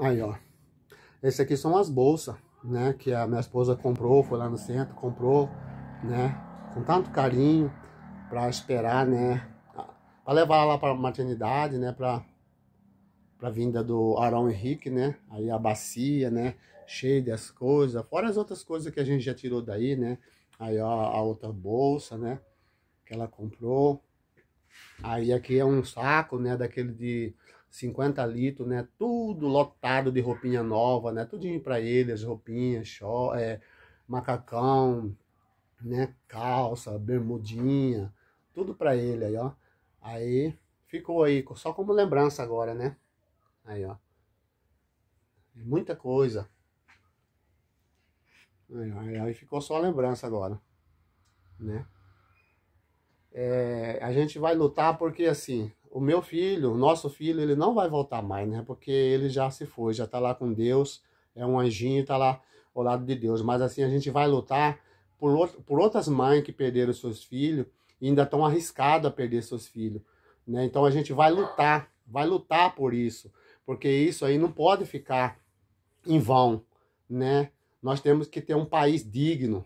Aí, ó. Esse aqui são as bolsas, né? Que a minha esposa comprou, foi lá no centro, comprou, né? Com tanto carinho para esperar, né? Para levar lá para maternidade, né? Para para vinda do Arão Henrique, né? Aí a bacia, né? Cheia das coisas, fora as outras coisas que a gente já tirou daí, né? Aí ó, a outra bolsa, né? Que ela comprou. Aí aqui é um saco, né, daquele de 50 litros, né, tudo lotado de roupinha nova, né, tudinho para ele, as roupinhas, show, é, macacão, né, calça, bermudinha, tudo para ele aí, ó. Aí ficou aí, só como lembrança agora, né? Aí, ó. Muita coisa. Aí, aí, aí ficou só a lembrança agora, né? é, a gente vai lutar porque assim, o meu filho, o nosso filho, ele não vai voltar mais, né? Porque ele já se foi, já está lá com Deus, é um anjinho, está lá ao lado de Deus. Mas assim, a gente vai lutar por, por outras mães que perderam seus filhos e ainda estão arriscadas a perder seus filhos, né? Então a gente vai lutar, vai lutar por isso, porque isso aí não pode ficar em vão, né? Nós temos que ter um país digno,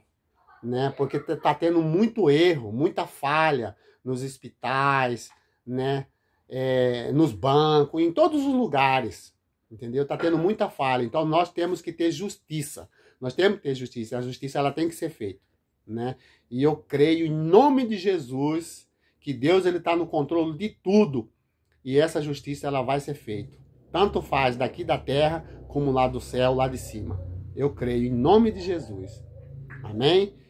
né? Porque tá tendo muito erro, muita falha nos hospitais, né? É, nos bancos, em todos os lugares, entendeu? Tá tendo muita falha. Então nós temos que ter justiça. Nós temos que ter justiça. A justiça ela tem que ser feita, né? E eu creio em nome de Jesus que Deus ele tá no controle de tudo e essa justiça ela vai ser feita. Tanto faz daqui da terra como lá do céu, lá de cima. Eu creio em nome de Jesus. Amém?